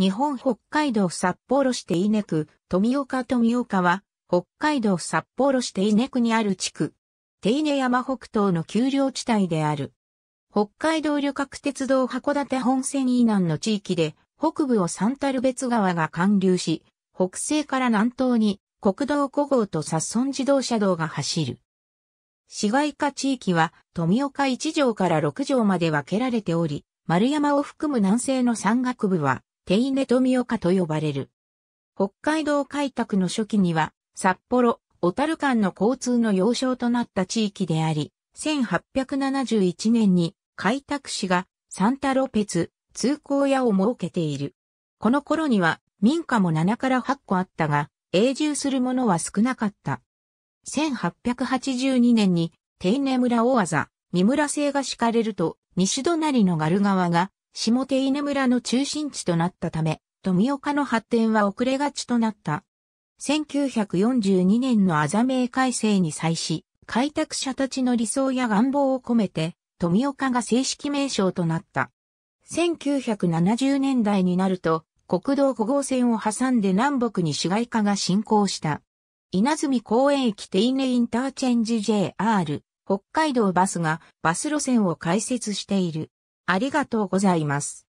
日本北海道札幌市手稲区、富岡富岡は、北海道札幌市手稲区にある地区。手稲山北東の丘陵地帯である。北海道旅客鉄道函館本線以南の地域で、北部を三ル別川が貫流し、北西から南東に国道5号と札村自動車道が走る。市街化地域は富岡1条から6条まで分けられており、丸山を含む南西の山岳部はトミ富岡と呼ばれる。北海道開拓の初期には、札幌、小樽間の交通の要衝となった地域であり、1871年に開拓市がサンタロペツ通行屋を設けている。この頃には民家も7から8個あったが、永住する者は少なかった。1882年に、テイネ村大技、三村製が敷かれると、西隣のガル川が下手稲村の中心地となったため、富岡の発展は遅れがちとなった。1942年のあざ名改正に際し、開拓者たちの理想や願望を込めて、富岡が正式名称となった。1970年代になると、国道5号線を挟んで南北に市街化が進行した。稲積公園駅手稲インターチェンジ JR、北海道バスがバス路線を開設している。ありがとうございます。